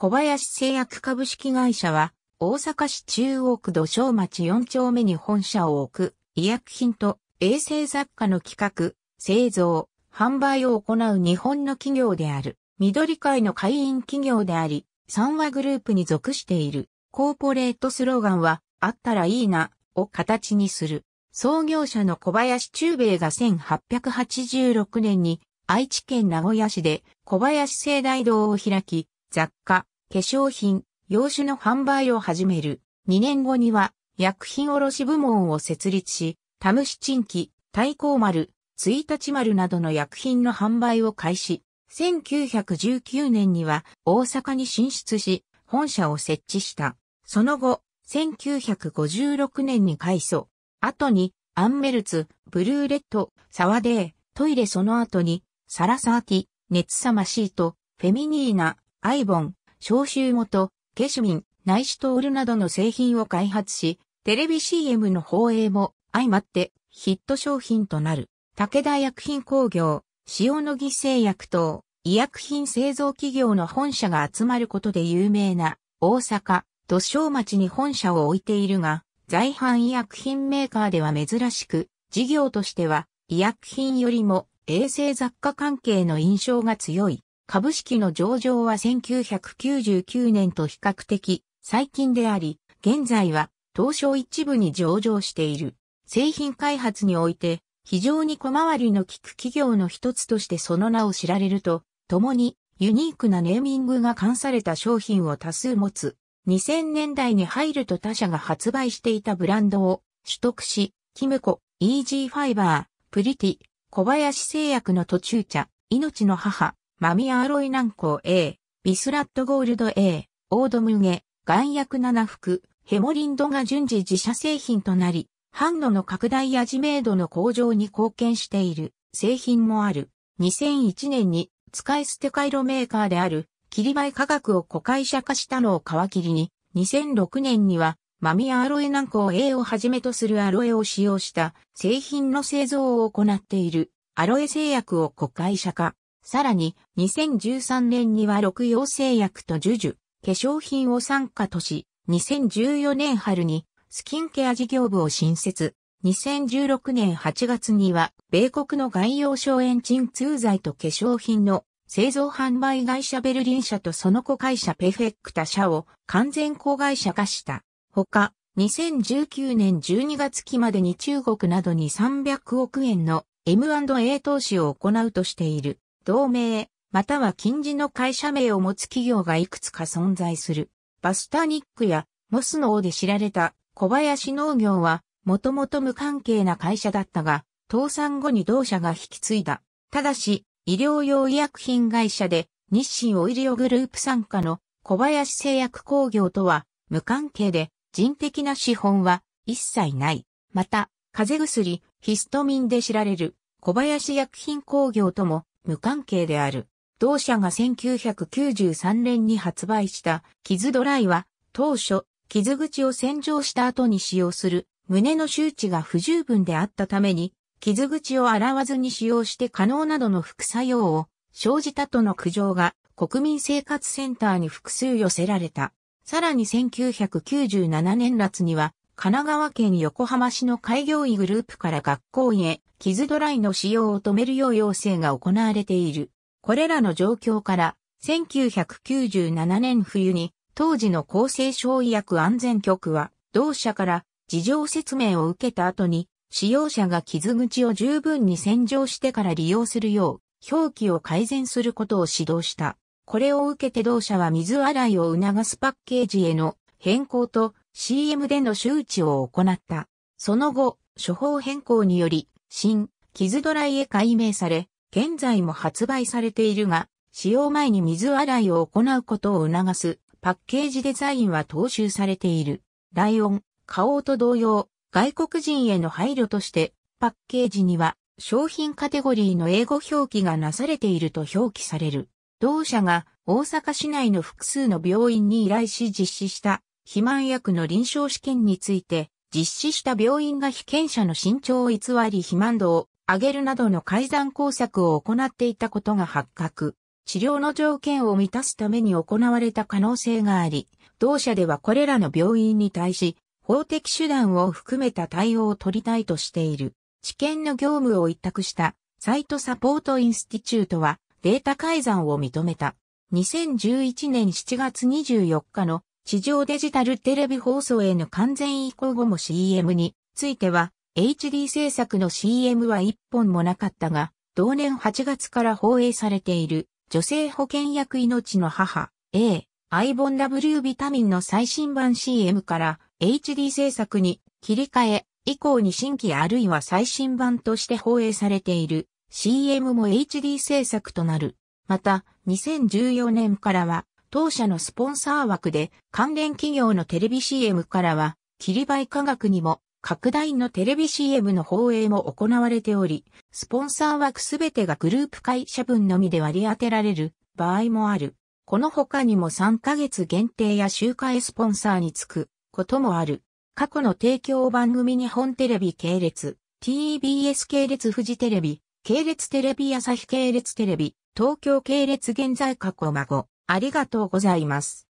小林製薬株式会社は、大阪市中央区土正町4丁目に本社を置く、医薬品と衛生雑貨の企画、製造、販売を行う日本の企業である、緑会の会員企業であり、三和グループに属している、コーポレートスローガンは、あったらいいな、を形にする。創業者の小林中兵衛が1886年に愛知県名古屋市で小林製大堂を開き、雑貨、化粧品、洋酒の販売を始める。2年後には、薬品卸部門を設立し、タムシチンキ、太ル、丸、イタチマ丸などの薬品の販売を開始。1919年には大阪に進出し、本社を設置した。その後、1956年に改装。後に、アンメルツ、ブルーレット、サワデー、トイレその後に、サラサーティ、熱さまシート、フェミニーナ、アイボン、消臭元、ケシュミン、ナイシトールなどの製品を開発し、テレビ CM の放映も相まってヒット商品となる。武田薬品工業、塩野義製薬等、医薬品製造企業の本社が集まることで有名な大阪、土小町に本社を置いているが、在阪医薬品メーカーでは珍しく、事業としては医薬品よりも衛生雑貨関係の印象が強い。株式の上場は1999年と比較的最近であり、現在は東証一部に上場している。製品開発において非常に小回りの利く企業の一つとしてその名を知られると、共にユニークなネーミングが関された商品を多数持つ。2000年代に入ると他社が発売していたブランドを取得し、キムコ、イージーファイバー、プリティ、小林製薬の途中茶、命の母、マミアアロイ南港 A、ビスラットゴールド A、オードムゲ、ン薬七服、ヘモリンドが順次自社製品となり、販路の拡大や知名度の向上に貢献している製品もある。2001年に使い捨て回路メーカーである、キリバイ価格を子会社化したのを皮切りに、2006年にはマミアアロエ軟膏 A をはじめとするアロエを使用した製品の製造を行っているアロエ製薬を子会社化。さらに、2013年には六陽製薬とジュジュ、化粧品を参加とし、2014年春にスキンケア事業部を新設。2016年8月には、米国の外用ンチ鎮痛剤と化粧品の製造販売会社ベルリン社とその子会社ペフェクタ社を完全子会社化した。ほか、2019年12月期までに中国などに300億円の M&A 投資を行うとしている。同盟、または近似の会社名を持つ企業がいくつか存在する。バスタニックやモスノーで知られた小林農業は、もともと無関係な会社だったが、倒産後に同社が引き継いだ。ただし、医療用医薬品会社で、日清オイリオグループ傘下の小林製薬工業とは無関係で人的な資本は一切ない。また、風邪薬、ヒストミンで知られる小林薬品工業とも無関係である。同社が1993年に発売した傷ドライは当初傷口を洗浄した後に使用する胸の周知が不十分であったために傷口を洗わずに使用して可能などの副作用を生じたとの苦情が国民生活センターに複数寄せられた。さらに1997年夏には神奈川県横浜市の開業医グループから学校へ、傷ドライの使用を止めるよう要請が行われている。これらの状況から、1997年冬に、当時の厚生省医薬安全局は、同社から事情説明を受けた後に、使用者が傷口を十分に洗浄してから利用するよう、表記を改善することを指導した。これを受けて同社は水洗いを促すパッケージへの変更と CM での周知を行った。その後、処方変更により、新、傷ドライへ改名され、現在も発売されているが、使用前に水洗いを行うことを促すパッケージデザインは踏襲されている。ライオン、花王と同様、外国人への配慮として、パッケージには商品カテゴリーの英語表記がなされていると表記される。同社が大阪市内の複数の病院に依頼し実施した肥満薬の臨床試験について、実施した病院が被験者の身長を偽り肥満度を上げるなどの改ざん工作を行っていたことが発覚。治療の条件を満たすために行われた可能性があり、同社ではこれらの病院に対し、法的手段を含めた対応を取りたいとしている。治験の業務を委託したサイトサポートインスティチュートはデータ改ざんを認めた。2011年7月24日の地上デジタルテレビ放送への完全移行後も CM については、HD 制作の CM は一本もなかったが、同年8月から放映されている、女性保険役命の母、A、アイボン W ビタミンの最新版 CM から HD 制作に切り替え、以降に新規あるいは最新版として放映されている CM も HD 制作となる。また、2014年からは当社のスポンサー枠で関連企業のテレビ CM からは、切りイ科学にも拡大のテレビ CM の放映も行われており、スポンサー枠すべてがグループ会社分のみで割り当てられる場合もある。この他にも3ヶ月限定や集会スポンサーにつくこともある。過去の提供番組日本テレビ系列、TBS 系列フジテレビ、系列テレビ朝日系列テレビ、東京系列現在過去孫。ありがとうございます。